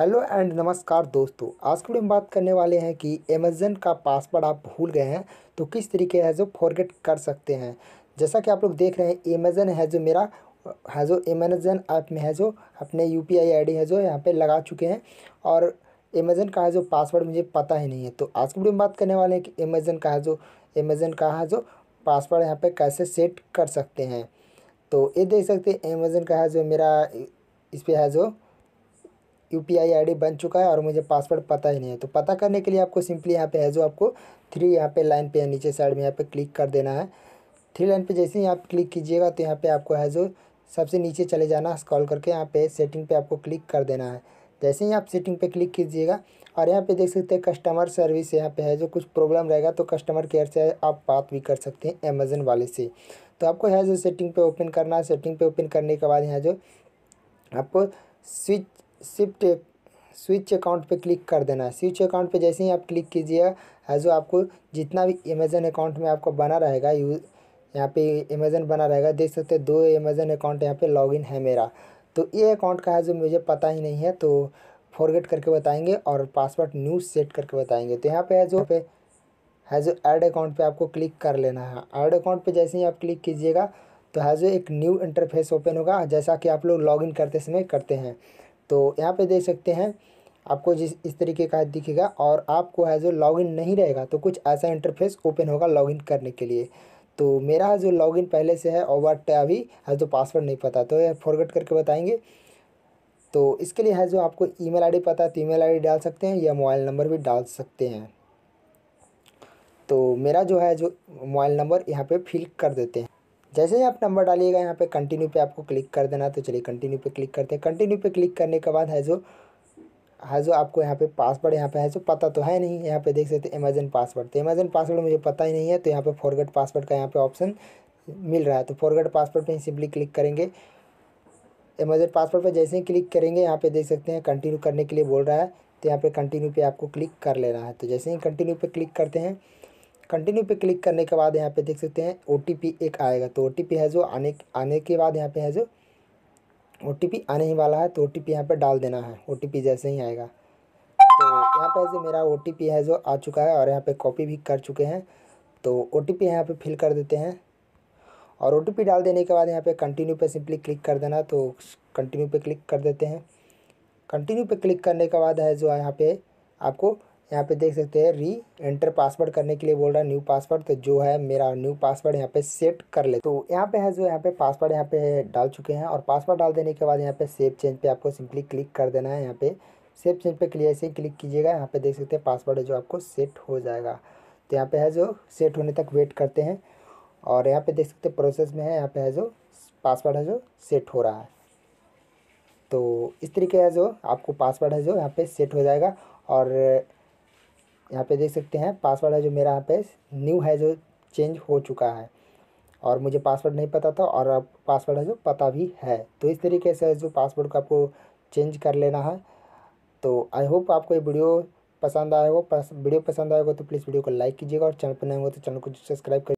hello and नमस्कार दोस्तों आज की हम बात करने वाले हैं कि अमेजन का पासवर्ड आप भूल गए हैं तो किस तरीके है जो फॉरगेट कर सकते हैं जैसा कि आप लोग देख रहे हैं अमेजन है जो मेरा है जो अमेजन ऐप में है जो अपने यू पी आई है जो यहाँ पे लगा चुके हैं और अमेजन का है जो पासवर्ड मुझे पता ही नहीं है तो आज की हम बात करने वाले हैं कि अमेजन का है जो अमेजन का है जो पासवर्ड यहाँ पर कैसे सेट कर सकते हैं तो ये देख सकते हैं अमेजन का है जो मेरा इस पर है जो U P I I D बन चुका है और मुझे पासवर्ड पता ही नहीं है तो पता करने के लिए आपको सिंपली यहाँ पे है जो आपको थ्री यहाँ पे लाइन पे नीचे साइड में यहाँ पे क्लिक कर देना है थ्री लाइन पे जैसे ही आप क्लिक कीजिएगा तो यहाँ पे आपको है जो सबसे नीचे चले जाना स्क्रॉल करके यहाँ पे सेटिंग पे आपको क्लिक कर देना है जैसे ही आप सेटिंग पे क्लिक कीजिएगा और यहाँ पे देख सकते हैं कस्टमर सर्विस यहाँ पे है जो कुछ प्रॉब्लम रहेगा तो कस्टमर केयर से आप बात भी कर सकते हैं अमेजन वाले से तो आपको है जो सेटिंग पे ओपन करना है सेटिंग पे ओपन करने के बाद यहाँ जो आपको स्विच शिफ्ट स्विच अकाउंट पे क्लिक कर देना है स्विच अकाउंट पे जैसे ही आप क्लिक कीजिएगा है जो आपको जितना भी अमेजन अकाउंट में आपको बना रहेगा यू यहाँ पे अमेजन बना रहेगा देख सकते हैं दो अमेजन अकाउंट यहाँ पे लॉगिन है मेरा तो ये अकाउंट का है जो मुझे पता ही नहीं है तो फॉरगेट करके बताएंगे और पासवर्ड न्यू सेट करके बताएंगे तो यहाँ पे है जो पे है जो ऐड अकाउंट पे आपको क्लिक कर लेना है ऐड अकाउंट पे जैसे ही आप क्लिक कीजिएगा तो है जो एक न्यू इंटरफेस ओपन होगा जैसा कि आप लोग लॉग करते समय करते हैं तो यहाँ पे देख सकते हैं आपको जिस इस तरीके का दिखेगा और आपको है जो लॉगिन नहीं रहेगा तो कुछ ऐसा इंटरफेस ओपन होगा लॉगिन करने के लिए तो मेरा है जो लॉगिन पहले से है और वट अभी है जो पासवर्ड नहीं पता तो यह फॉरगेट करके बताएंगे तो इसके लिए है जो आपको ईमेल आईडी पता है तो ईमेल आईडी डाल सकते हैं या मोबाइल नंबर भी डाल सकते हैं तो मेरा जो है जो मोबाइल नंबर यहाँ पे फिल कर देते हैं जैसे ही आप नंबर डालिएगा यहाँ पे कंटिन्यू पे आपको क्लिक कर देना तो चलिए कंटिन्यू पे क्लिक करते हैं कंटिन्यू पे क्लिक करने के बाद है जो है जो आपको यहाँ पे पासवर्ड यहाँ पे है जो पता तो है नहीं यहाँ पे देख सकते हैं अमेजन पासवर्ड तो अमेजन पासवर्ड मुझे पता ही नहीं है तो यहाँ पे फॉरगेट पासवर्ड का यहाँ पे ऑप्शन मिल रहा है तो फॉरगेट पासवर्ड पर ही सिंपली क्लिक करेंगे अमेजन पासवर्ड पर जैसे ही क्लिक करेंगे यहाँ पर देख सकते हैं कंटिन्यू करने के लिए बोल रहा है तो यहाँ पर कंटिन्यू पर आपको क्लिक कर लेना है तो जैसे ही कंटिन्यू पर क्लिक करते हैं कंटिन्यू पे क्लिक करने के बाद यहाँ पे देख सकते हैं ओ एक आएगा तो ओ है जो आने आने के बाद यहाँ पे है जो ओ आने ही वाला है तो ओ टी यहाँ पर डाल देना है ओ जैसे ही आएगा तो यहाँ पे जो मेरा ओ है जो आ चुका है और यहाँ पे कॉपी भी कर चुके हैं तो ओ टी पी यहाँ फिल कर देते हैं और ओ डाल देने के बाद यहाँ पे कंटिन्यू पे सिंपली क्लिक कर देना तो कंटिन्यू पे क्लिक कर देते हैं कंटिन्यू पे क्लिक करने के बाद है जो यहाँ पे आपको यहाँ पे देख सकते हैं री एंटर पासवर्ड करने के लिए बोल रहा है न्यू पासवर्ड तो जो है मेरा न्यू पासवर्ड यहाँ पे सेट कर ले तो यहाँ पे है जो यहाँ पे पासवर्ड यहाँ पे डाल चुके हैं और पासवर्ड डाल देने के बाद यहाँ पे सेव चेंज पे आपको सिंपली क्लिक कर देना है यहाँ पे सेव चेंज पे क्लियर से क्लिक कीजिएगा यहाँ पे देख सकते हैं पासवर्ड है जो आपको सेट हो जाएगा तो यहाँ पे है जो सेट होने तक वेट करते हैं और यहाँ पे देख सकते हैं प्रोसेस में है यहाँ पे है जो पासवर्ड है जो सेट हो रहा है तो इस तरीके है जो आपको पासवर्ड है जो यहाँ पे सेट हो जाएगा और यहाँ पे देख सकते हैं पासवर्ड है जो मेरा यहाँ पे न्यू है जो चेंज हो चुका है और मुझे पासवर्ड नहीं पता था और अब पासवर्ड है जो पता भी है तो इस तरीके से जो पासवर्ड को आपको चेंज कर लेना है तो आई होप आपको ये वीडियो पसंद आएगा वीडियो पसंद आएगा तो प्लीज़ वीडियो को लाइक कीजिएगा और चैनल पर नहीं हो तो चैनल को सब्सक्राइब कर